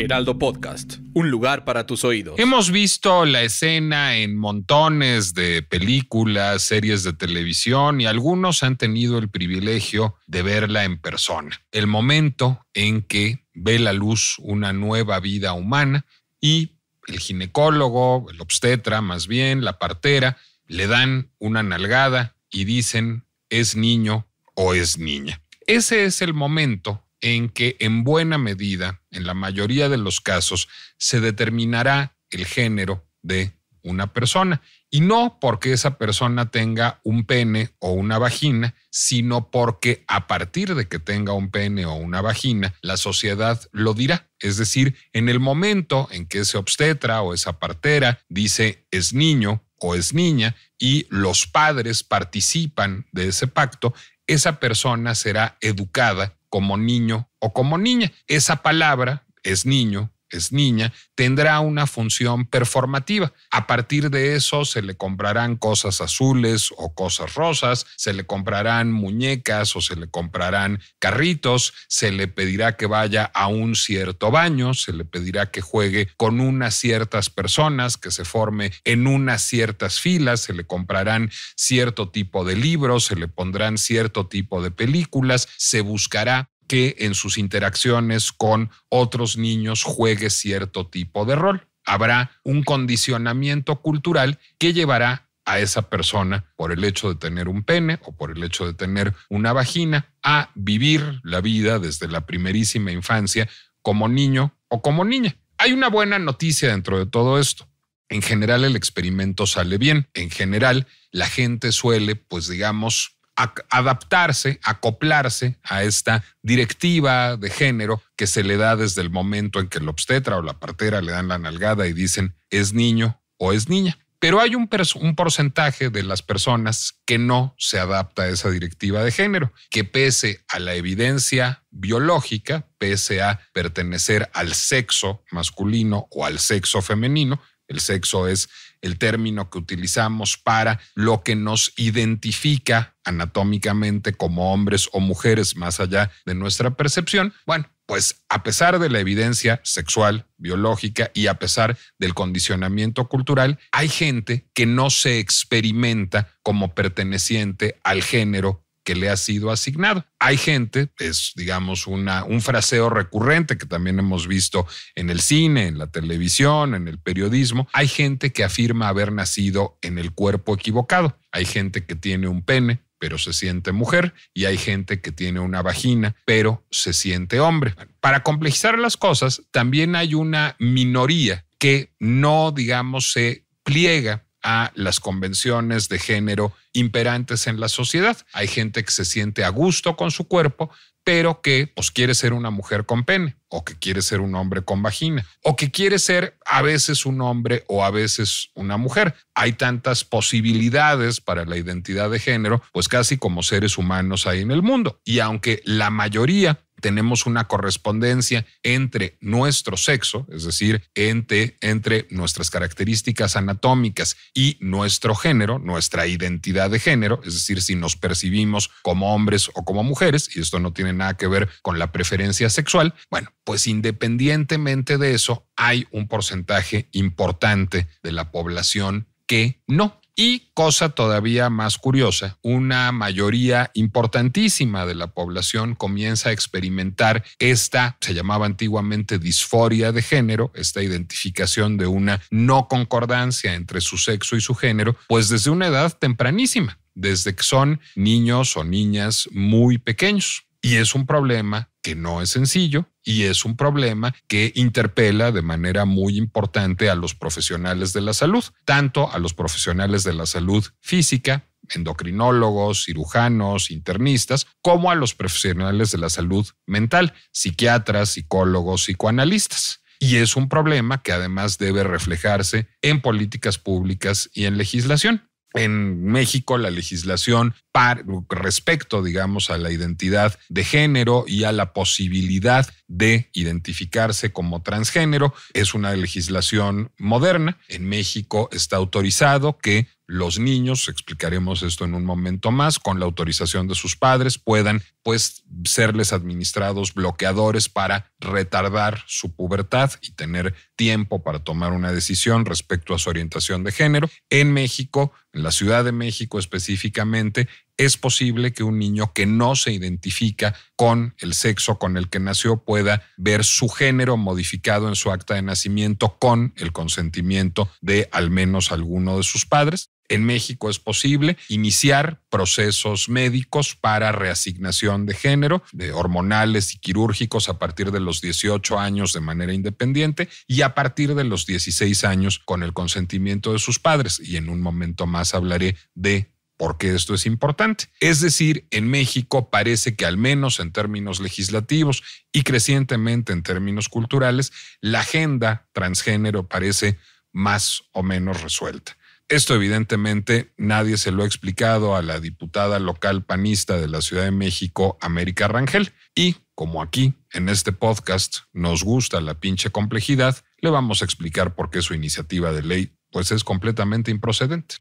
Heraldo Podcast, un lugar para tus oídos. Hemos visto la escena en montones de películas, series de televisión y algunos han tenido el privilegio de verla en persona. El momento en que ve la luz una nueva vida humana y el ginecólogo, el obstetra más bien, la partera, le dan una nalgada y dicen es niño o es niña. Ese es el momento en que en buena medida, en la mayoría de los casos, se determinará el género de una persona. Y no porque esa persona tenga un pene o una vagina, sino porque a partir de que tenga un pene o una vagina, la sociedad lo dirá. Es decir, en el momento en que ese obstetra o esa partera dice es niño o es niña y los padres participan de ese pacto, esa persona será educada como niño o como niña. Esa palabra es niño es niña, tendrá una función performativa. A partir de eso se le comprarán cosas azules o cosas rosas, se le comprarán muñecas o se le comprarán carritos, se le pedirá que vaya a un cierto baño, se le pedirá que juegue con unas ciertas personas, que se forme en unas ciertas filas, se le comprarán cierto tipo de libros, se le pondrán cierto tipo de películas, se buscará que en sus interacciones con otros niños juegue cierto tipo de rol. Habrá un condicionamiento cultural que llevará a esa persona por el hecho de tener un pene o por el hecho de tener una vagina a vivir la vida desde la primerísima infancia como niño o como niña. Hay una buena noticia dentro de todo esto. En general el experimento sale bien. En general la gente suele, pues digamos, adaptarse, acoplarse a esta directiva de género que se le da desde el momento en que el obstetra o la partera le dan la nalgada y dicen es niño o es niña. Pero hay un, un, porcentaje de las personas que no se adapta a esa directiva de género, que pese a la evidencia biológica, pese a pertenecer al sexo masculino o al sexo femenino, el sexo es el término que utilizamos para lo que nos identifica anatómicamente como hombres o mujeres más allá de nuestra percepción, bueno, pues a pesar de la evidencia sexual, biológica y a pesar del condicionamiento cultural, hay gente que no se experimenta como perteneciente al género que le ha sido asignado. Hay gente, es digamos una, un fraseo recurrente que también hemos visto en el cine, en la televisión, en el periodismo, hay gente que afirma haber nacido en el cuerpo equivocado. Hay gente que tiene un pene, pero se siente mujer, y hay gente que tiene una vagina, pero se siente hombre. Para complejizar las cosas, también hay una minoría que no, digamos, se pliega a las convenciones de género imperantes en la sociedad. Hay gente que se siente a gusto con su cuerpo, pero que pues, quiere ser una mujer con pene, o que quiere ser un hombre con vagina, o que quiere ser a veces un hombre o a veces una mujer. Hay tantas posibilidades para la identidad de género, pues casi como seres humanos hay en el mundo. Y aunque la mayoría tenemos una correspondencia entre nuestro sexo, es decir, entre, entre nuestras características anatómicas y nuestro género, nuestra identidad de género, es decir, si nos percibimos como hombres o como mujeres, y esto no tiene nada que ver con la preferencia sexual, bueno, pues independientemente de eso, hay un porcentaje importante de la población que no, y cosa todavía más curiosa, una mayoría importantísima de la población comienza a experimentar esta, se llamaba antiguamente disforia de género, esta identificación de una no concordancia entre su sexo y su género, pues desde una edad tempranísima, desde que son niños o niñas muy pequeños. Y es un problema que no es sencillo y es un problema que interpela de manera muy importante a los profesionales de la salud, tanto a los profesionales de la salud física, endocrinólogos, cirujanos, internistas, como a los profesionales de la salud mental, psiquiatras, psicólogos, psicoanalistas. Y es un problema que además debe reflejarse en políticas públicas y en legislación. En México, la legislación respecto, digamos, a la identidad de género y a la posibilidad de identificarse como transgénero. Es una legislación moderna. En México está autorizado que los niños, explicaremos esto en un momento más, con la autorización de sus padres puedan pues serles administrados bloqueadores para retardar su pubertad y tener tiempo para tomar una decisión respecto a su orientación de género. En México, en la Ciudad de México específicamente, es posible que un niño que no se identifica con el sexo con el que nació pueda ver su género modificado en su acta de nacimiento con el consentimiento de al menos alguno de sus padres. En México es posible iniciar procesos médicos para reasignación de género, de hormonales y quirúrgicos a partir de los 18 años de manera independiente y a partir de los 16 años con el consentimiento de sus padres. Y en un momento más hablaré de porque esto es importante. Es decir, en México parece que al menos en términos legislativos y crecientemente en términos culturales, la agenda transgénero parece más o menos resuelta. Esto evidentemente nadie se lo ha explicado a la diputada local panista de la Ciudad de México, América Rangel. Y como aquí, en este podcast, nos gusta la pinche complejidad, le vamos a explicar por qué su iniciativa de ley pues es completamente improcedente.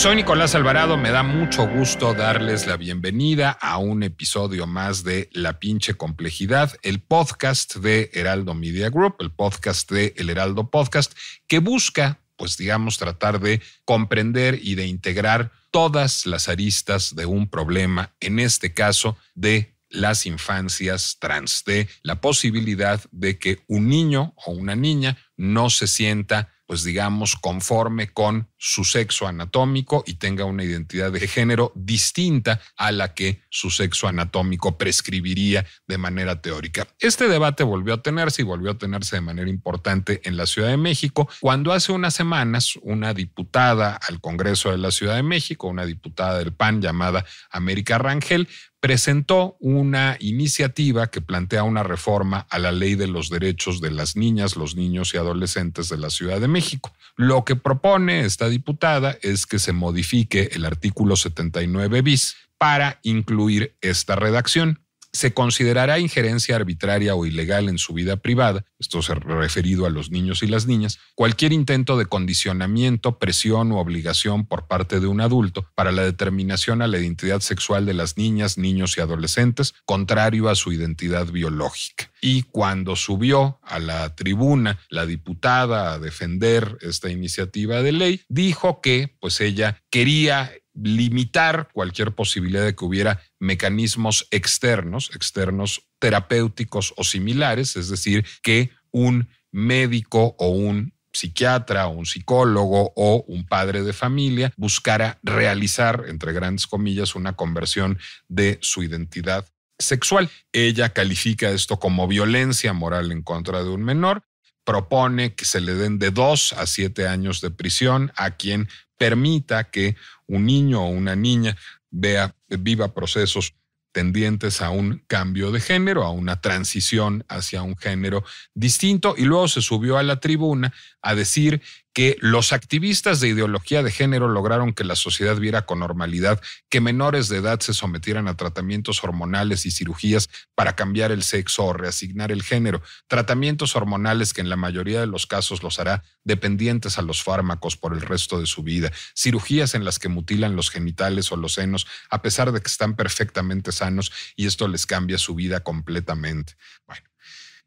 Soy Nicolás Alvarado, me da mucho gusto darles la bienvenida a un episodio más de La pinche complejidad, el podcast de Heraldo Media Group, el podcast de El Heraldo Podcast, que busca, pues digamos, tratar de comprender y de integrar todas las aristas de un problema, en este caso de las infancias trans, de la posibilidad de que un niño o una niña no se sienta pues digamos, conforme con su sexo anatómico y tenga una identidad de género distinta a la que su sexo anatómico prescribiría de manera teórica. Este debate volvió a tenerse y volvió a tenerse de manera importante en la Ciudad de México cuando hace unas semanas una diputada al Congreso de la Ciudad de México, una diputada del PAN llamada América Rangel, presentó una iniciativa que plantea una reforma a la ley de los derechos de las niñas, los niños y adolescentes de la Ciudad de México. Lo que propone esta diputada es que se modifique el artículo 79 bis para incluir esta redacción se considerará injerencia arbitraria o ilegal en su vida privada, esto se ha referido a los niños y las niñas, cualquier intento de condicionamiento, presión o obligación por parte de un adulto para la determinación a la identidad sexual de las niñas, niños y adolescentes, contrario a su identidad biológica. Y cuando subió a la tribuna la diputada a defender esta iniciativa de ley, dijo que pues ella quería limitar cualquier posibilidad de que hubiera mecanismos externos, externos terapéuticos o similares, es decir, que un médico o un psiquiatra o un psicólogo o un padre de familia buscara realizar, entre grandes comillas, una conversión de su identidad sexual. Ella califica esto como violencia moral en contra de un menor, propone que se le den de dos a siete años de prisión a quien permita que un niño o una niña vea, viva procesos tendientes a un cambio de género, a una transición hacia un género distinto, y luego se subió a la tribuna a decir que los activistas de ideología de género lograron que la sociedad viera con normalidad que menores de edad se sometieran a tratamientos hormonales y cirugías para cambiar el sexo o reasignar el género, tratamientos hormonales que en la mayoría de los casos los hará dependientes a los fármacos por el resto de su vida, cirugías en las que mutilan los genitales o los senos a pesar de que están perfectamente sanos y esto les cambia su vida completamente. Bueno,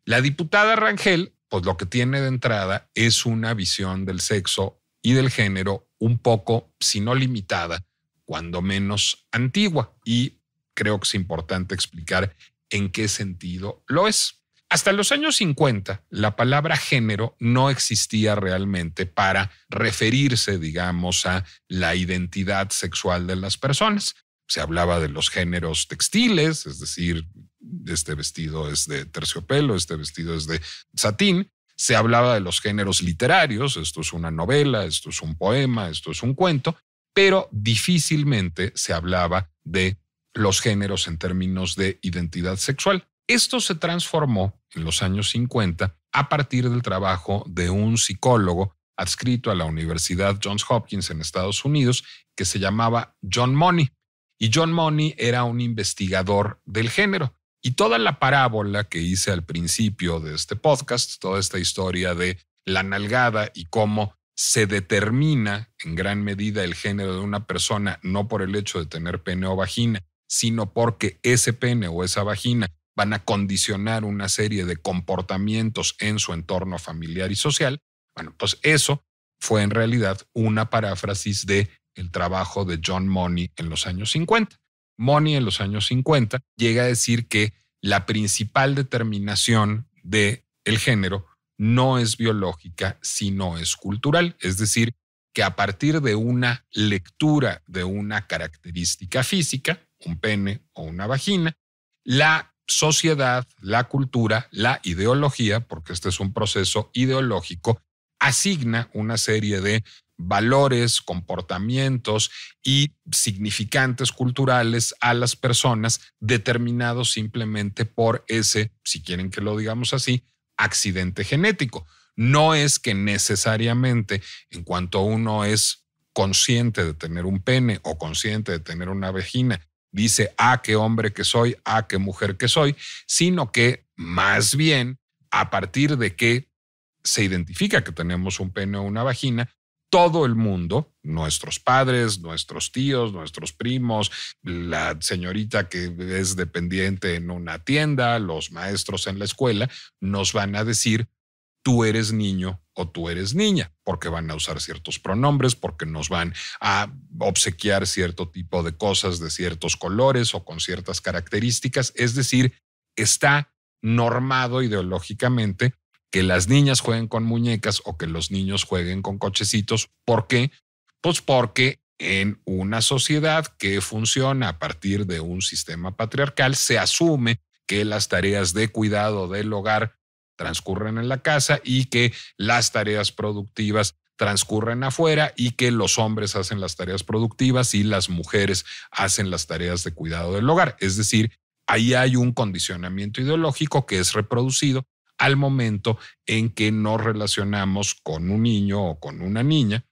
la diputada Rangel pues, lo que tiene de entrada es una visión del sexo y del género un poco, si no limitada, cuando menos antigua. Y creo que es importante explicar en qué sentido lo es. Hasta los años 50, la palabra género no existía realmente para referirse, digamos, a la identidad sexual de las personas. Se hablaba de los géneros textiles, es decir, este vestido es de terciopelo, este vestido es de satín. Se hablaba de los géneros literarios, esto es una novela, esto es un poema, esto es un cuento, pero difícilmente se hablaba de los géneros en términos de identidad sexual. Esto se transformó en los años 50 a partir del trabajo de un psicólogo adscrito a la Universidad Johns Hopkins en Estados Unidos que se llamaba John Money. Y John Money era un investigador del género. Y toda la parábola que hice al principio de este podcast, toda esta historia de la nalgada y cómo se determina en gran medida el género de una persona no por el hecho de tener pene o vagina, sino porque ese pene o esa vagina van a condicionar una serie de comportamientos en su entorno familiar y social. Bueno, pues eso fue en realidad una paráfrasis de el trabajo de John Money en los años 50. Money en los años 50 llega a decir que la principal determinación del el género no es biológica, sino es cultural, es decir, que a partir de una lectura de una característica física, un pene o una vagina, la sociedad, la cultura, la ideología, porque este es un proceso ideológico, asigna una serie de valores, comportamientos y significantes culturales a las personas determinados simplemente por ese, si quieren que lo digamos así, accidente genético. No es que necesariamente en cuanto uno es consciente de tener un pene o consciente de tener una vagina, dice, a ah, qué hombre que soy, a ah, qué mujer que soy, sino que más bien a partir de que se identifica que tenemos un pene o una vagina, todo el mundo, nuestros padres, nuestros tíos, nuestros primos, la señorita que es dependiente en una tienda, los maestros en la escuela, nos van a decir, tú eres niño o tú eres niña, porque van a usar ciertos pronombres, porque nos van a obsequiar cierto tipo de cosas de ciertos colores o con ciertas características. Es decir, está normado ideológicamente que las niñas jueguen con muñecas o que los niños jueguen con cochecitos. ¿Por qué? Pues porque en una sociedad que funciona a partir de un sistema patriarcal se asume que las tareas de cuidado del hogar transcurren en la casa y que las tareas productivas transcurren afuera y que los hombres hacen las tareas productivas y las mujeres hacen las tareas de cuidado del hogar. Es decir, ahí hay un condicionamiento ideológico que es reproducido al momento en que nos relacionamos con un niño o con una niña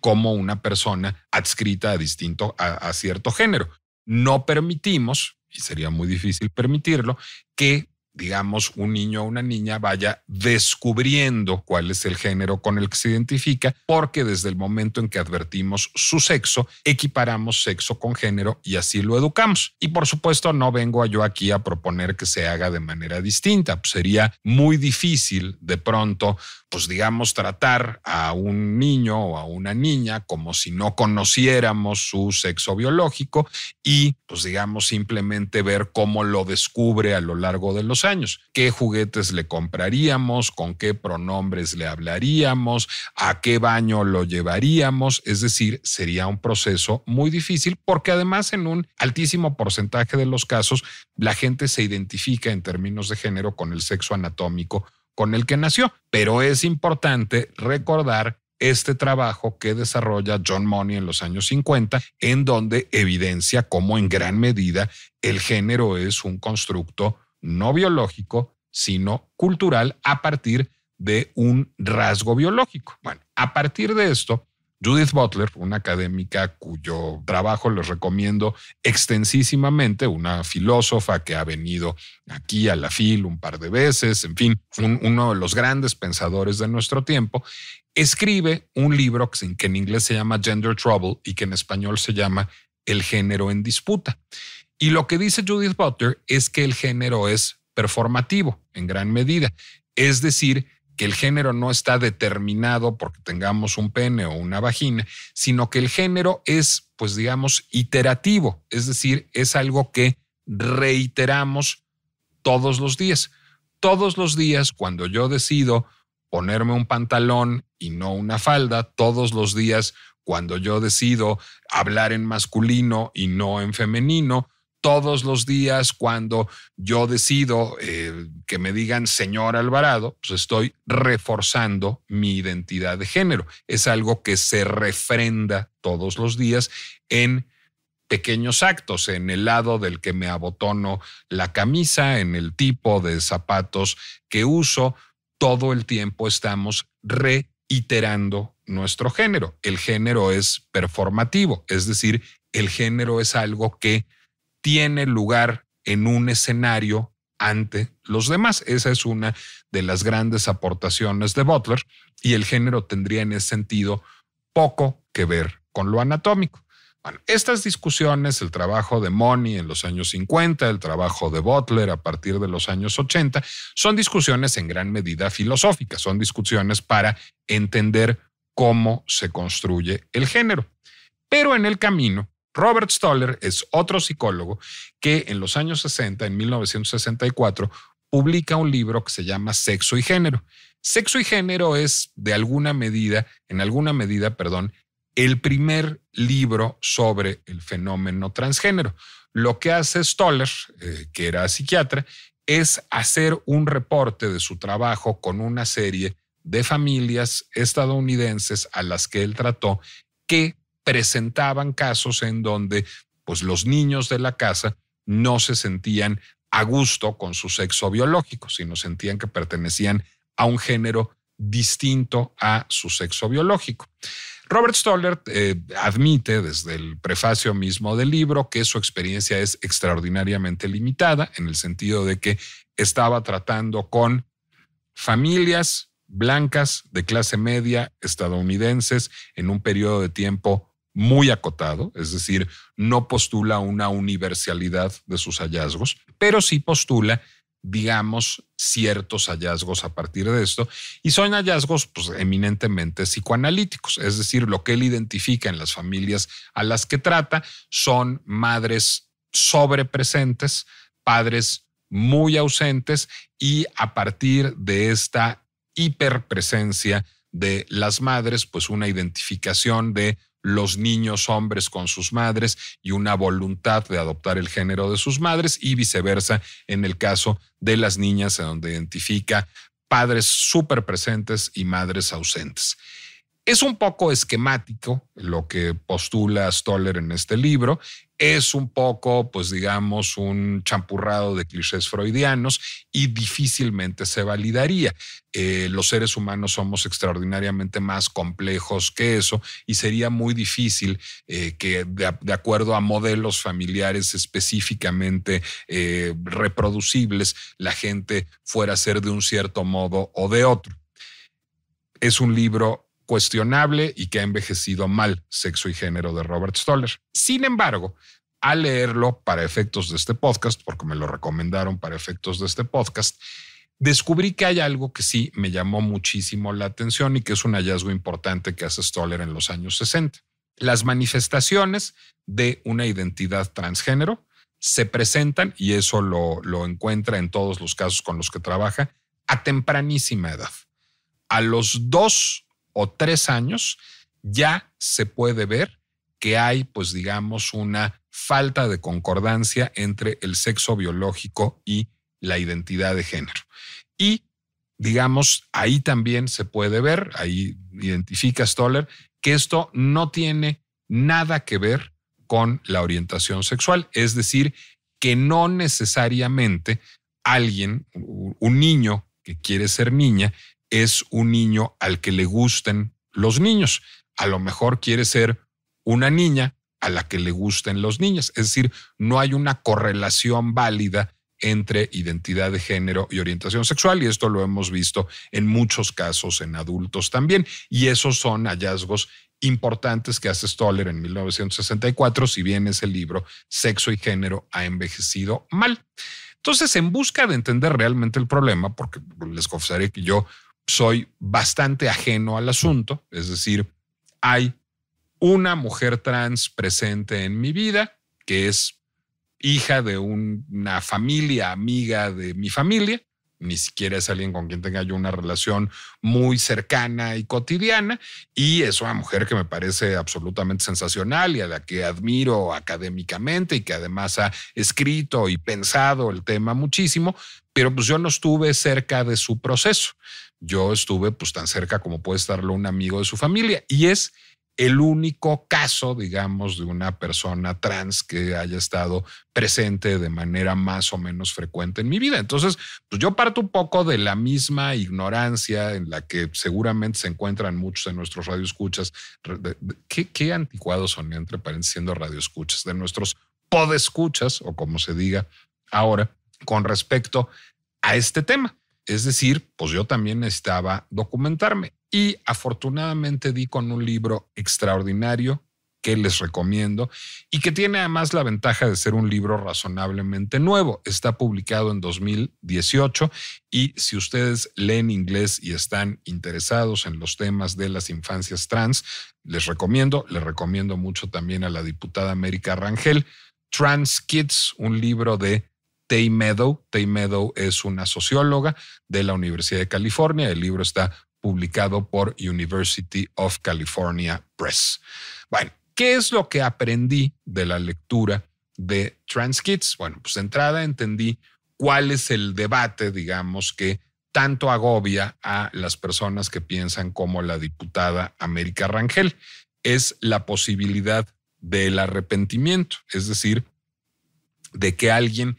como una persona adscrita a distinto a, cierto género. No permitimos, y sería muy difícil permitirlo, que digamos, un niño o una niña vaya descubriendo cuál es el género con el que se identifica, porque desde el momento en que advertimos su sexo, equiparamos sexo con género y así lo educamos. Y por supuesto, no vengo yo aquí a proponer que se haga de manera distinta. sería muy difícil de pronto, pues digamos, tratar a un niño o a una niña como si no conociéramos su sexo biológico y, pues digamos, simplemente ver cómo lo descubre a lo largo de los años. ¿Qué juguetes le compraríamos? ¿Con qué pronombres le hablaríamos? ¿A qué baño lo llevaríamos? Es decir, sería un proceso muy difícil porque además en un altísimo porcentaje de los casos la gente se identifica en términos de género con el sexo anatómico con el que nació. Pero es importante recordar este trabajo que desarrolla John Money en los años 50, en donde evidencia cómo en gran medida el género es un constructo no biológico, sino cultural a partir de un rasgo biológico. Bueno, a partir de esto, Judith Butler, una académica cuyo trabajo les recomiendo extensísimamente, una filósofa que ha venido aquí a la FIL un par de veces, en fin, uno de los grandes pensadores de nuestro tiempo, escribe un libro que en inglés se llama Gender Trouble y que en español se llama El género en disputa. Y lo que dice Judith Butler es que el género es performativo en gran medida. Es decir, que el género no está determinado porque tengamos un pene o una vagina, sino que el género es, pues digamos, iterativo, es decir, es algo que reiteramos todos los días. Todos los días, cuando yo decido ponerme un pantalón y no una falda, todos los días, cuando yo decido hablar en masculino y no en femenino, todos los días cuando yo decido eh, que me digan señor Alvarado, pues estoy reforzando mi identidad de género. Es algo que se refrenda todos los días en pequeños actos, en el lado del que me abotono la camisa, en el tipo de zapatos que uso, todo el tiempo estamos reiterando nuestro género. El género es performativo, es decir, el género es algo que tiene lugar en un escenario ante los demás. Esa es una de las grandes aportaciones de Butler y el género tendría en ese sentido poco que ver con lo anatómico. Bueno, estas discusiones, el trabajo de Money en los años 50, el trabajo de Butler a partir de los años 80, son discusiones en gran medida filosóficas, son discusiones para entender cómo se construye el género. Pero en el camino, Robert Stoller es otro psicólogo que en los años 60, en 1964, publica un libro que se llama Sexo y Género. Sexo y Género es, de alguna medida, en alguna medida, perdón, el primer libro sobre el fenómeno transgénero. Lo que hace Stoller, eh, que era psiquiatra, es hacer un reporte de su trabajo con una serie de familias estadounidenses a las que él trató que presentaban casos en donde pues, los niños de la casa no se sentían a gusto con su sexo biológico, sino sentían que pertenecían a un género distinto a su sexo biológico. Robert Stoller eh, admite desde el prefacio mismo del libro que su experiencia es extraordinariamente limitada en el sentido de que estaba tratando con familias blancas de clase media estadounidenses en un periodo de tiempo muy acotado, es decir, no postula una universalidad de sus hallazgos, pero sí postula, digamos, ciertos hallazgos a partir de esto, y son hallazgos pues, eminentemente psicoanalíticos, es decir, lo que él identifica en las familias a las que trata son madres sobrepresentes, padres muy ausentes, y a partir de esta hiperpresencia de las madres, pues una identificación de los niños hombres con sus madres y una voluntad de adoptar el género de sus madres y viceversa en el caso de las niñas, en donde identifica padres súper presentes y madres ausentes. Es un poco esquemático lo que postula Stoller en este libro. Es un poco, pues digamos, un champurrado de clichés freudianos y difícilmente se validaría. Eh, los seres humanos somos extraordinariamente más complejos que eso y sería muy difícil eh, que de, acuerdo a modelos familiares específicamente eh, reproducibles, la gente fuera a ser de un cierto modo o de otro. Es un libro cuestionable y que ha envejecido mal Sexo y Género de Robert Stoller. Sin embargo, al leerlo para efectos de este podcast, porque me lo recomendaron para efectos de este podcast, descubrí que hay algo que sí me llamó muchísimo la atención y que es un hallazgo importante que hace Stoller en los años 60. Las manifestaciones de una identidad transgénero se presentan, y eso lo, lo encuentra en todos los casos con los que trabaja, a tempranísima edad. A los dos o tres años, ya se puede ver que hay, pues digamos, una falta de concordancia entre el sexo biológico y la identidad de género. Y, digamos, ahí también se puede ver, ahí identifica Stoller, que esto no tiene nada que ver con la orientación sexual, es decir, que no necesariamente alguien, un niño que quiere ser niña, es un niño al que le gusten los niños. A lo mejor quiere ser una niña a la que le gusten los niños. Es decir, no hay una correlación válida entre identidad de género y orientación sexual, y esto lo hemos visto en muchos casos en adultos también, y esos son hallazgos importantes que hace Stoller en 1964, si bien ese libro, Sexo y Género, ha envejecido mal. Entonces, en busca de entender realmente el problema, porque les confesaré que yo soy bastante ajeno al asunto, es decir, hay una mujer trans presente en mi vida que es hija de una familia amiga de mi familia, ni siquiera es alguien con quien tenga yo una relación muy cercana y cotidiana, y es una mujer que me parece absolutamente sensacional y a la que admiro académicamente y que además ha escrito y pensado el tema muchísimo, pero pues yo no estuve cerca de su proceso. Yo estuve pues tan cerca como puede estarlo un amigo de su familia y es el único caso, digamos, de una persona trans que haya estado presente de manera más o menos frecuente en mi vida. Entonces, pues yo parto un poco de la misma ignorancia en la que seguramente se encuentran muchos de nuestros radioescuchas. ¿Qué, qué anticuados son, entre paréntesis, siendo radioescuchas? De nuestros podescuchas, o como se diga ahora con respecto a este tema. Es decir, pues yo también necesitaba documentarme y afortunadamente di con un libro extraordinario que les recomiendo y que tiene además la ventaja de ser un libro razonablemente nuevo. Está publicado en 2018 y si ustedes leen inglés y están interesados en los temas de las infancias trans, les recomiendo, les recomiendo mucho también a la diputada América Rangel, Trans Kids, un libro de Tay Meadow. Tay Meadow es una socióloga de la Universidad de California. El libro está publicado por University of California Press. Bueno, ¿qué es lo que aprendí de la lectura de Trans Kids? Bueno, pues de entrada entendí cuál es el debate, digamos, que tanto agobia a las personas que piensan como la diputada América Rangel. Es la posibilidad del arrepentimiento, es decir, de que alguien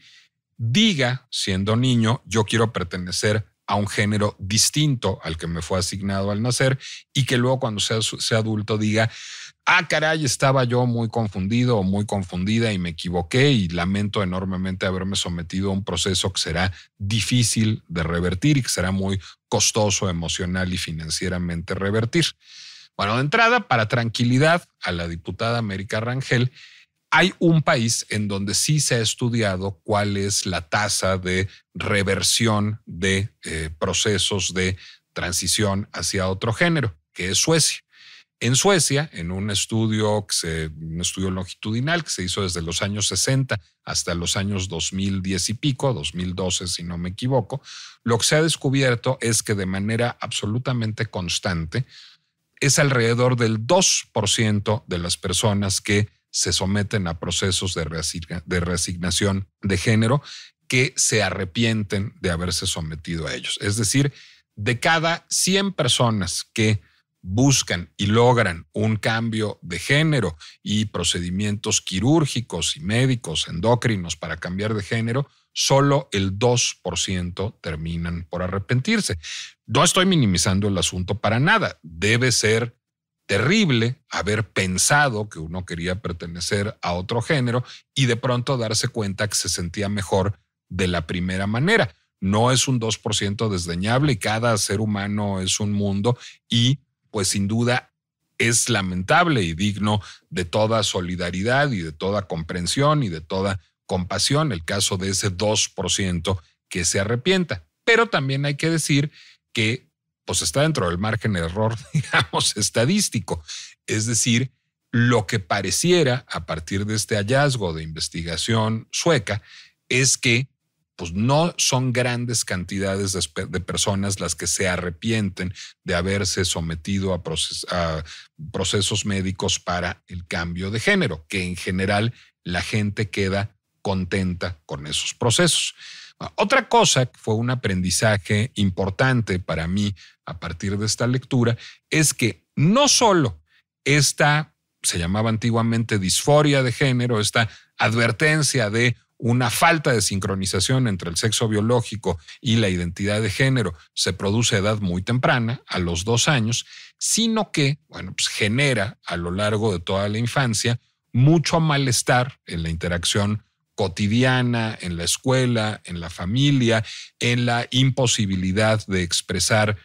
diga, siendo niño, yo quiero pertenecer a un género distinto al que me fue asignado al nacer y que luego cuando sea, adulto diga, ah, caray, estaba yo muy confundido o muy confundida y me equivoqué y lamento enormemente haberme sometido a un proceso que será difícil de revertir y que será muy costoso emocional y financieramente revertir. Bueno, de entrada, para tranquilidad a la diputada América Rangel, hay un país en donde sí se ha estudiado cuál es la tasa de reversión de eh, procesos de transición hacia otro género, que es Suecia. En Suecia, en un estudio, que un estudio longitudinal que se hizo desde los años 60 hasta los años 2010 y pico, 2012 si no me equivoco, lo que se ha descubierto es que de manera absolutamente constante es alrededor del 2% de las personas que se someten a procesos de, de reasignación de género que se arrepienten de haberse sometido a ellos. Es decir, de cada 100 personas que buscan y logran un cambio de género y procedimientos quirúrgicos y médicos endocrinos para cambiar de género, solo el 2% terminan por arrepentirse. No estoy minimizando el asunto para nada. Debe ser terrible haber pensado que uno quería pertenecer a otro género y de pronto darse cuenta que se sentía mejor de la primera manera. No es un 2% desdeñable cada ser humano es un mundo y pues sin duda es lamentable y digno de toda solidaridad y de toda comprensión y de toda compasión el caso de ese 2% que se arrepienta. Pero también hay que decir que pues está dentro del margen de error, digamos, estadístico. Es decir, lo que pareciera a partir de este hallazgo de investigación sueca es que pues no son grandes cantidades de, personas las que se arrepienten de haberse sometido a, a procesos médicos para el cambio de género, que en general la gente queda contenta con esos procesos. Otra cosa que fue un aprendizaje importante para mí a partir de esta lectura es que no solo esta, se llamaba antiguamente disforia de género, esta advertencia de una falta de sincronización entre el sexo biológico y la identidad de género se produce a edad muy temprana, a los dos años, sino que, bueno, pues genera a lo largo de toda la infancia mucho malestar en la interacción cotidiana, en la escuela, en la familia, en la imposibilidad de expresar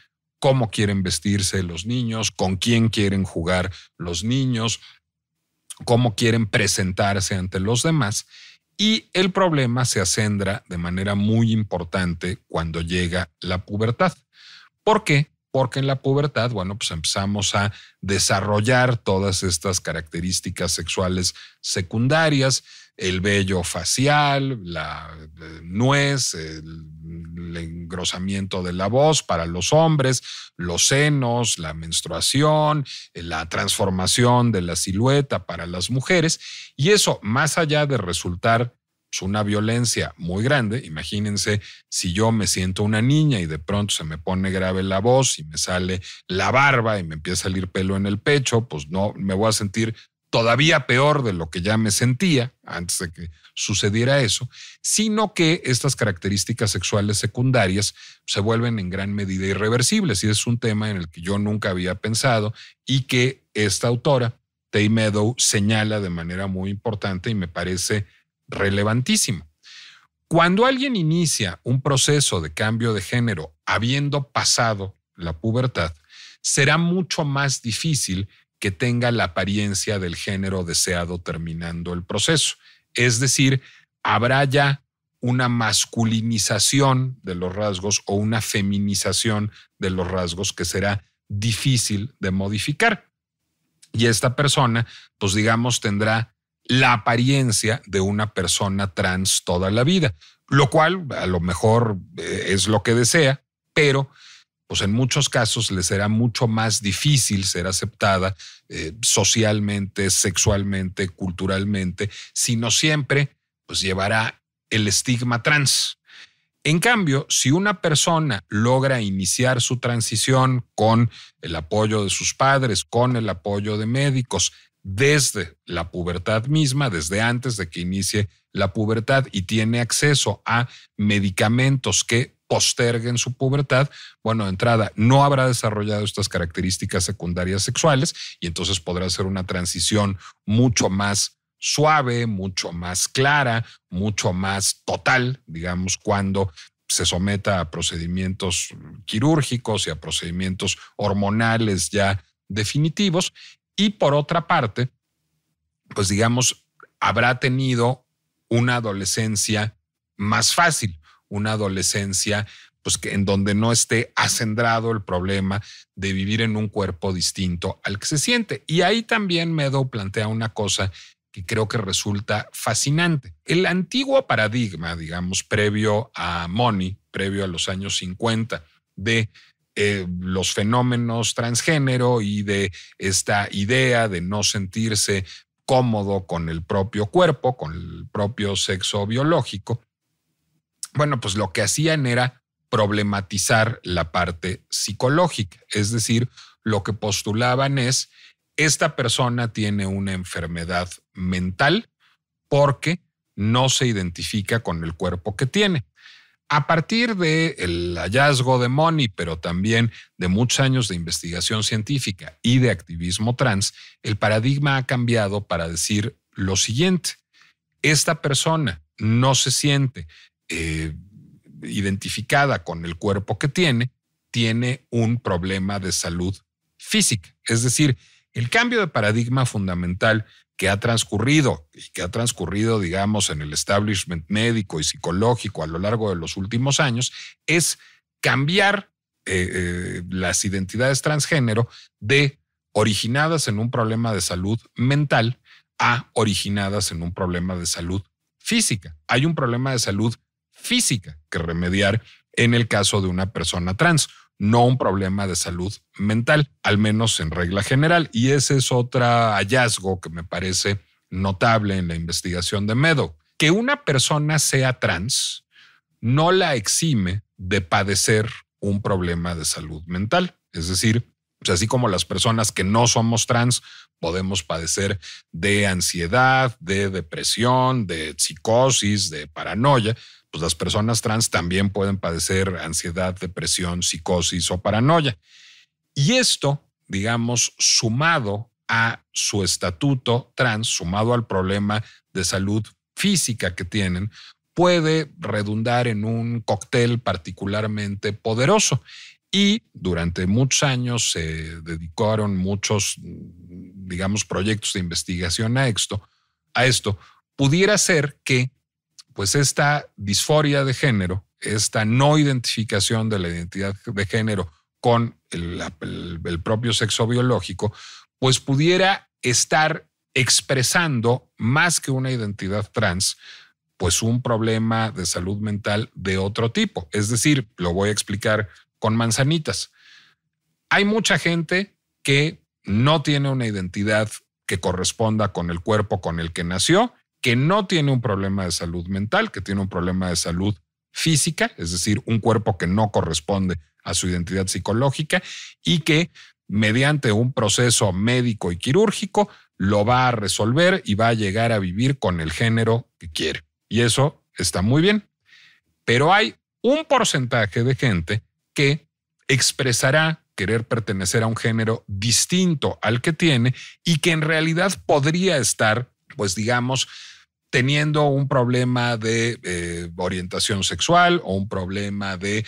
cómo quieren vestirse los niños, con quién quieren jugar los niños, cómo quieren presentarse ante los demás. Y el problema se acendra de manera muy importante cuando llega la pubertad. ¿Por qué? Porque en la pubertad, bueno, pues empezamos a desarrollar todas estas características sexuales secundarias, el vello facial, la eh, nuez, el, engrosamiento de la voz para los hombres, los senos, la menstruación, eh, la transformación de la silueta para las mujeres. Y eso, más allá de resultar una violencia muy grande. Imagínense si yo me siento una niña y de pronto se me pone grave la voz y me sale la barba y me empieza a salir pelo en el pecho, pues no, me voy a sentir todavía peor de lo que ya me sentía antes de que sucediera eso, sino que estas características sexuales secundarias se vuelven en gran medida irreversibles y es un tema en el que yo nunca había pensado y que esta autora, Tay Meadow, señala de manera muy importante y me parece relevantísimo. Cuando alguien inicia un proceso de cambio de género habiendo pasado la pubertad, será mucho más difícil que tenga la apariencia del género deseado terminando el proceso. Es decir, habrá ya una masculinización de los rasgos o una feminización de los rasgos que será difícil de modificar. Y esta persona, pues digamos, tendrá la apariencia de una persona trans toda la vida, lo cual a lo mejor eh, es lo que desea, pero pues, en muchos casos le será mucho más difícil ser aceptada eh, socialmente, sexualmente, culturalmente, sino siempre pues llevará el estigma trans. En cambio, si una persona logra iniciar su transición con el apoyo de sus padres, con el apoyo de médicos, desde la pubertad misma, desde antes de que inicie la pubertad y tiene acceso a medicamentos que en su pubertad, bueno, de entrada, no habrá desarrollado estas características secundarias sexuales y entonces podrá ser una transición mucho más suave, mucho más clara, mucho más total, digamos, cuando se someta a procedimientos quirúrgicos y a procedimientos hormonales ya definitivos. Y por otra parte, pues digamos, habrá tenido una adolescencia más fácil, una adolescencia pues que en donde no esté acendrado el problema de vivir en un cuerpo distinto al que se siente. Y ahí también Meadow plantea una cosa que creo que resulta fascinante. El antiguo paradigma, digamos, previo a Money, previo a los años 50, de eh, los fenómenos transgénero y de esta idea de no sentirse cómodo con el propio cuerpo, con el propio sexo biológico, bueno, pues lo que hacían era problematizar la parte psicológica, es decir, lo que postulaban es, esta persona tiene una enfermedad mental porque no se identifica con el cuerpo que tiene. A partir del hallazgo de Moni, pero también de muchos años de investigación científica y de activismo trans, el paradigma ha cambiado para decir lo siguiente. Esta persona no se siente eh, identificada con el cuerpo que tiene, tiene un problema de salud física. Es decir, el cambio de paradigma fundamental que ha transcurrido y que ha transcurrido, digamos, en el establishment médico y psicológico a lo largo de los últimos años es cambiar eh, eh, las identidades transgénero de originadas en un problema de salud mental a originadas en un problema de salud física. Hay un problema de salud física que remediar en el caso de una persona trans, no un problema de salud mental, al menos en regla general. Y ese es otro hallazgo que me parece notable en la investigación de Medo. Que una persona sea trans no la exime de padecer un problema de salud mental. Es decir, pues así como las personas que no somos trans podemos padecer de ansiedad, de depresión, de psicosis, de paranoia, pues las personas trans también pueden padecer ansiedad, depresión, psicosis o paranoia. Y esto, digamos, sumado a su estatuto trans, sumado al problema de salud física que tienen, puede redundar en un cóctel particularmente poderoso. Y durante muchos años se dedicaron muchos, digamos, proyectos de investigación a esto. A esto pudiera ser que pues esta disforia de género, esta no identificación de la identidad de género con el, propio sexo biológico, pues pudiera estar expresando más que una identidad trans, pues un problema de salud mental de otro tipo. Es decir, lo voy a explicar con manzanitas. Hay mucha gente que no tiene una identidad que corresponda con el cuerpo con el que nació que no tiene un problema de salud mental, que tiene un problema de salud física, es decir, un cuerpo que no corresponde a su identidad psicológica y que mediante un proceso médico y quirúrgico lo va a resolver y va a llegar a vivir con el género que quiere. Y eso está muy bien. Pero hay un porcentaje de gente que expresará querer pertenecer a un género distinto al que tiene y que en realidad podría estar, pues digamos, teniendo un problema de eh, orientación sexual o un problema de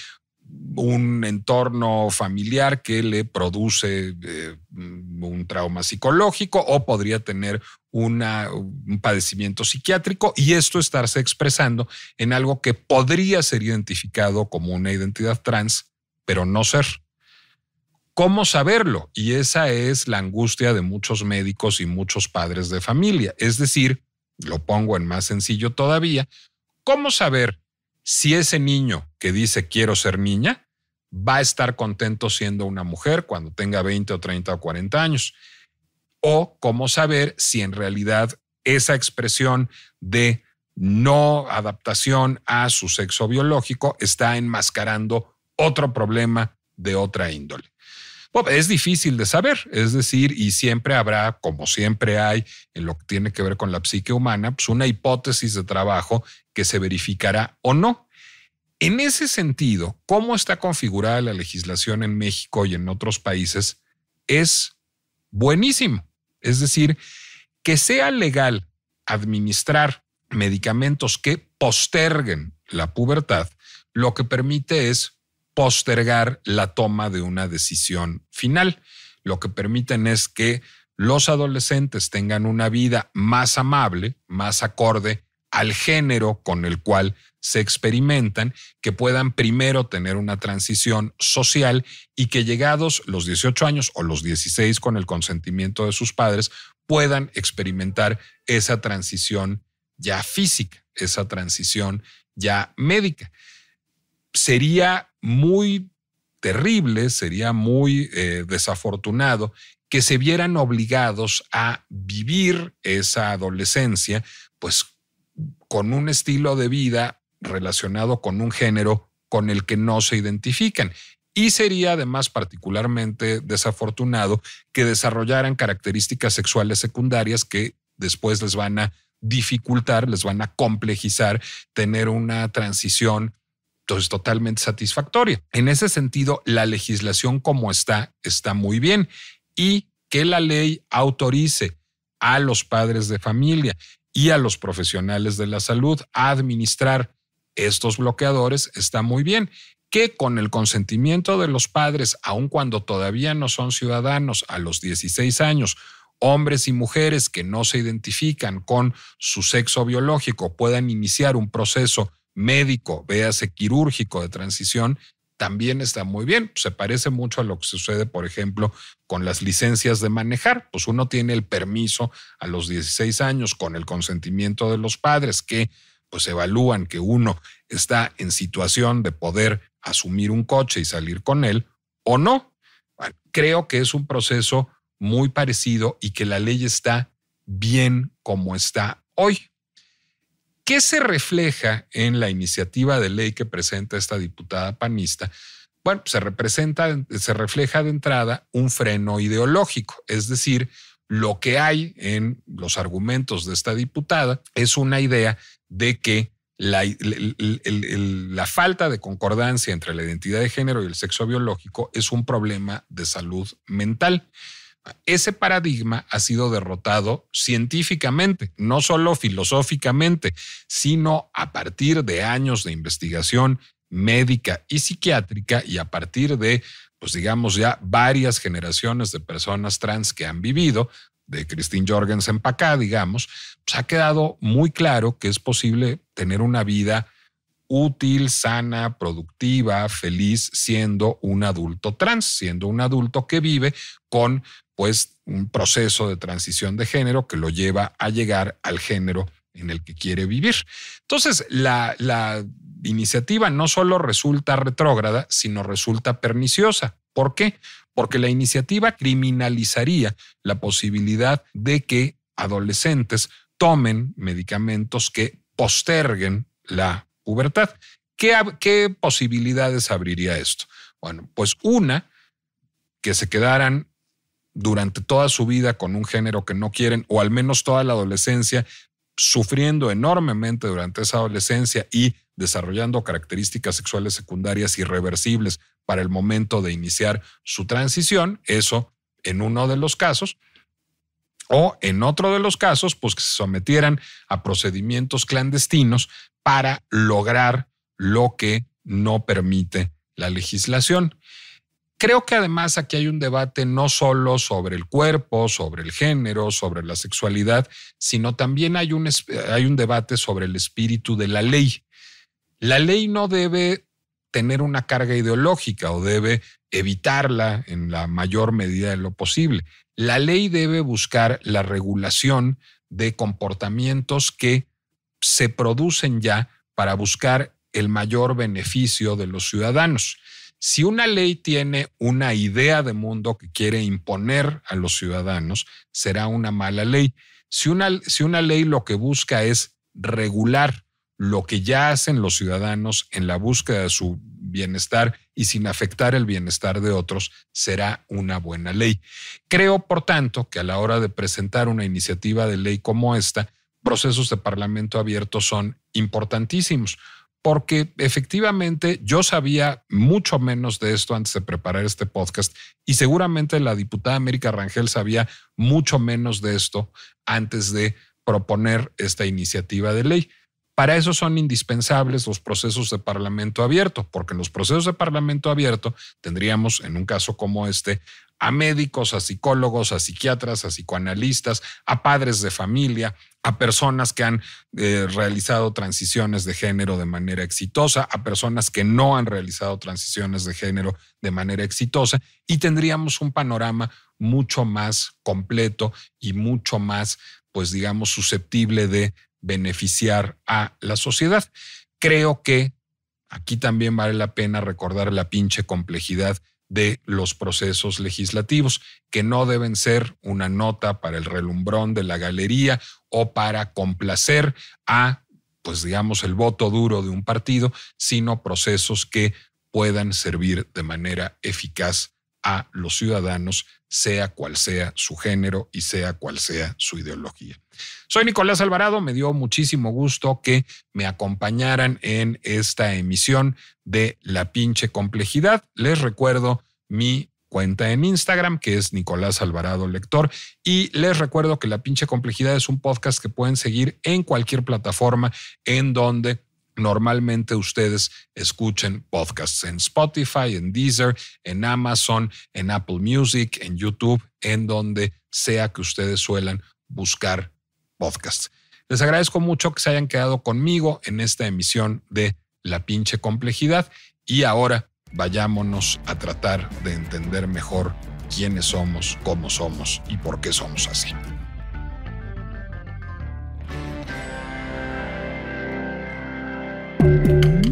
un entorno familiar que le produce eh, un trauma psicológico o podría tener un padecimiento psiquiátrico y esto estarse expresando en algo que podría ser identificado como una identidad trans, pero no ser. ¿Cómo saberlo? Y esa es la angustia de muchos médicos y muchos padres de familia. Es decir, lo pongo en más sencillo todavía, ¿cómo saber si ese niño que dice quiero ser niña va a estar contento siendo una mujer cuando tenga 20 o 30 o 40 años? O cómo saber si en realidad esa expresión de no adaptación a su sexo biológico está enmascarando otro problema de otra índole es difícil de saber, es decir, y siempre habrá, como siempre hay en lo que tiene que ver con la psique humana, pues una hipótesis de trabajo que se verificará o no. En ese sentido, cómo está configurada la legislación en México y en otros países es buenísimo. Es decir, que sea legal administrar medicamentos que posterguen la pubertad, lo que permite es postergar la toma de una decisión final. Lo que permiten es que los adolescentes tengan una vida más amable, más acorde al género con el cual se experimentan, que puedan primero tener una transición social y que llegados los 18 años o los 16 con el consentimiento de sus padres puedan experimentar esa transición ya física, esa transición ya médica sería muy terrible, sería muy eh, desafortunado que se vieran obligados a vivir esa adolescencia, pues con un estilo de vida relacionado con un género con el que no se identifican. Y sería además particularmente desafortunado que desarrollaran características sexuales secundarias que después les van a dificultar, les van a complejizar tener una transición entonces pues, totalmente satisfactoria. En ese sentido, la legislación como está está muy bien y que la ley autorice a los padres de familia y a los profesionales de la salud a administrar estos bloqueadores está muy bien que con el consentimiento de los padres, aun cuando todavía no son ciudadanos a los 16 años, hombres y mujeres que no se identifican con su sexo biológico puedan iniciar un proceso médico, véase quirúrgico de transición, también está muy bien. Se parece mucho a lo que sucede, por ejemplo, con las licencias de manejar. Pues uno tiene el permiso a los 16 años con el consentimiento de los padres que pues evalúan que uno está en situación de poder asumir un coche y salir con él o no. creo que es un proceso muy parecido y que la ley está bien como está hoy. ¿Qué se refleja en la iniciativa de ley que presenta esta diputada panista? Bueno, se, representa, se refleja de entrada un freno ideológico, es decir, lo que hay en los argumentos de esta diputada es una idea de que la, la, falta de concordancia entre la identidad de género y el sexo biológico es un problema de salud mental. Ese paradigma ha sido derrotado científicamente, no solo filosóficamente, sino a partir de años de investigación médica y psiquiátrica y a partir de, pues digamos ya, varias generaciones de personas trans que han vivido, de Christine Jorgensen para acá, digamos, pues ha quedado muy claro que es posible tener una vida útil, sana, productiva, feliz siendo un adulto trans, siendo un adulto que vive con pues un proceso de transición de género que lo lleva a llegar al género en el que quiere vivir. Entonces, la, la iniciativa no solo resulta retrógrada, sino resulta perniciosa. ¿Por qué? Porque la iniciativa criminalizaría la posibilidad de que adolescentes tomen medicamentos que posterguen la pubertad. ¿Qué, posibilidades abriría esto? Bueno, pues una, que se quedaran durante toda su vida con un género que no quieren, o al menos toda la adolescencia, sufriendo enormemente durante esa adolescencia y desarrollando características sexuales secundarias irreversibles para el momento de iniciar su transición, eso en uno de los casos o en otro de los casos, pues que se sometieran a procedimientos clandestinos para lograr lo que no permite la legislación. Creo que además aquí hay un debate no solo sobre el cuerpo, sobre el género, sobre la sexualidad, sino también hay un, hay un debate sobre el espíritu de la ley. La ley no debe tener una carga ideológica o debe evitarla en la mayor medida de lo posible. La ley debe buscar la regulación de comportamientos que se producen ya para buscar el mayor beneficio de los ciudadanos. Si una ley tiene una idea de mundo que quiere imponer a los ciudadanos, será una mala ley. Si una, si una ley lo que busca es regular lo que ya hacen los ciudadanos en la búsqueda de su bienestar y sin afectar el bienestar de otros, será una buena ley. Creo, por tanto, que a la hora de presentar una iniciativa de ley como esta, procesos de Parlamento abierto son importantísimos porque efectivamente yo sabía mucho menos de esto antes de preparar este podcast y seguramente la diputada América Rangel sabía mucho menos de esto antes de proponer esta iniciativa de ley. Para eso son indispensables los procesos de Parlamento abierto, porque en los procesos de Parlamento abierto tendríamos, en un caso como este, a médicos, a psicólogos, a psiquiatras, a psicoanalistas, a padres de familia, a personas que han eh, realizado transiciones de género de manera exitosa, a personas que no han realizado transiciones de género de manera exitosa, y tendríamos un panorama mucho más completo y mucho más, pues digamos, susceptible de beneficiar a la sociedad. Creo que aquí también vale la pena recordar la pinche complejidad de los procesos legislativos, que no deben ser una nota para el relumbrón de la galería o para complacer a, pues digamos, el voto duro de un partido, sino procesos que puedan servir de manera eficaz a los ciudadanos, sea cual sea su género y sea cual sea su ideología. Soy Nicolás Alvarado, me dio muchísimo gusto que me acompañaran en esta emisión de La pinche complejidad. Les recuerdo mi cuenta en Instagram, que es Nicolás Alvarado Lector. Y les recuerdo que La pinche complejidad es un podcast que pueden seguir en cualquier plataforma en donde normalmente ustedes escuchen podcasts en Spotify, en Deezer, en Amazon, en Apple Music, en YouTube, en donde sea que ustedes suelan buscar podcasts. Les agradezco mucho que se hayan quedado conmigo en esta emisión de La pinche complejidad y ahora vayámonos a tratar de entender mejor quiénes somos, cómo somos y por qué somos así. Thank you.